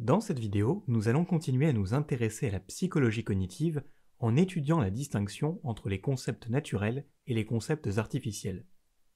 Dans cette vidéo, nous allons continuer à nous intéresser à la psychologie cognitive en étudiant la distinction entre les concepts naturels et les concepts artificiels.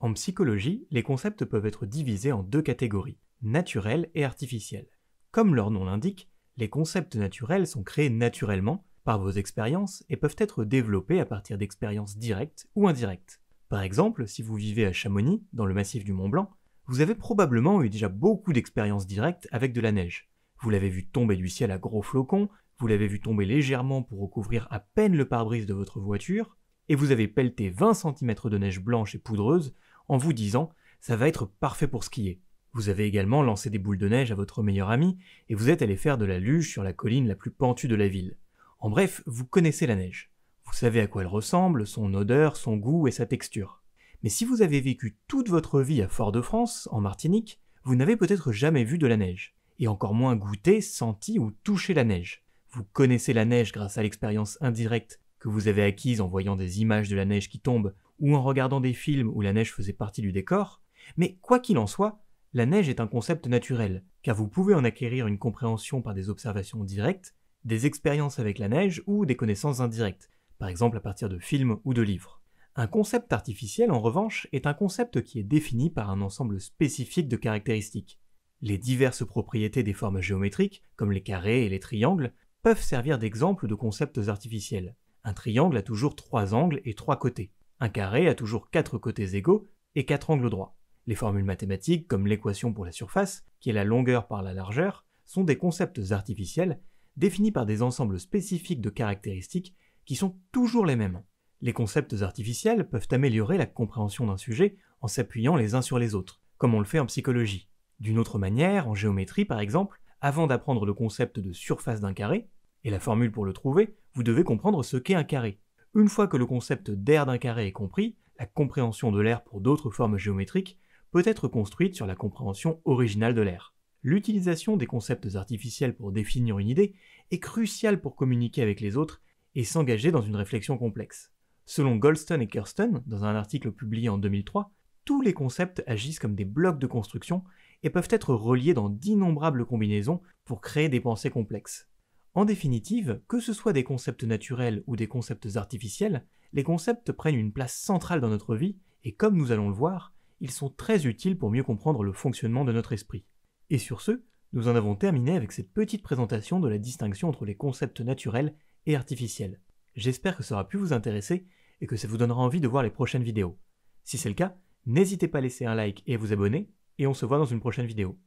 En psychologie, les concepts peuvent être divisés en deux catégories, naturels et artificiels. Comme leur nom l'indique, les concepts naturels sont créés naturellement par vos expériences et peuvent être développés à partir d'expériences directes ou indirectes. Par exemple, si vous vivez à Chamonix, dans le massif du Mont Blanc, vous avez probablement eu déjà beaucoup d'expériences directes avec de la neige. Vous l'avez vu tomber du ciel à gros flocons, vous l'avez vu tomber légèrement pour recouvrir à peine le pare-brise de votre voiture, et vous avez pelleté 20 cm de neige blanche et poudreuse en vous disant ça va être parfait pour skier. Vous avez également lancé des boules de neige à votre meilleur ami et vous êtes allé faire de la luge sur la colline la plus pentue de la ville. En bref, vous connaissez la neige. Vous savez à quoi elle ressemble, son odeur, son goût et sa texture. Mais si vous avez vécu toute votre vie à Fort-de-France, en Martinique, vous n'avez peut-être jamais vu de la neige et encore moins goûté, senti ou touché la neige. Vous connaissez la neige grâce à l'expérience indirecte que vous avez acquise en voyant des images de la neige qui tombe ou en regardant des films où la neige faisait partie du décor, mais quoi qu'il en soit, la neige est un concept naturel, car vous pouvez en acquérir une compréhension par des observations directes, des expériences avec la neige ou des connaissances indirectes, par exemple à partir de films ou de livres. Un concept artificiel, en revanche, est un concept qui est défini par un ensemble spécifique de caractéristiques. Les diverses propriétés des formes géométriques, comme les carrés et les triangles, peuvent servir d'exemple de concepts artificiels. Un triangle a toujours trois angles et trois côtés. Un carré a toujours quatre côtés égaux et quatre angles droits. Les formules mathématiques, comme l'équation pour la surface, qui est la longueur par la largeur, sont des concepts artificiels définis par des ensembles spécifiques de caractéristiques qui sont toujours les mêmes. Les concepts artificiels peuvent améliorer la compréhension d'un sujet en s'appuyant les uns sur les autres, comme on le fait en psychologie. D'une autre manière, en géométrie par exemple, avant d'apprendre le concept de surface d'un carré, et la formule pour le trouver, vous devez comprendre ce qu'est un carré. Une fois que le concept d'air d'un carré est compris, la compréhension de l'air pour d'autres formes géométriques peut être construite sur la compréhension originale de l'air. L'utilisation des concepts artificiels pour définir une idée est cruciale pour communiquer avec les autres et s'engager dans une réflexion complexe. Selon Goldstone et Kirsten, dans un article publié en 2003, tous les concepts agissent comme des blocs de construction et peuvent être reliés dans d'innombrables combinaisons pour créer des pensées complexes. En définitive, que ce soit des concepts naturels ou des concepts artificiels, les concepts prennent une place centrale dans notre vie, et comme nous allons le voir, ils sont très utiles pour mieux comprendre le fonctionnement de notre esprit. Et sur ce, nous en avons terminé avec cette petite présentation de la distinction entre les concepts naturels et artificiels. J'espère que ça aura pu vous intéresser et que ça vous donnera envie de voir les prochaines vidéos. Si c'est le cas, N'hésitez pas à laisser un like et à vous abonner, et on se voit dans une prochaine vidéo.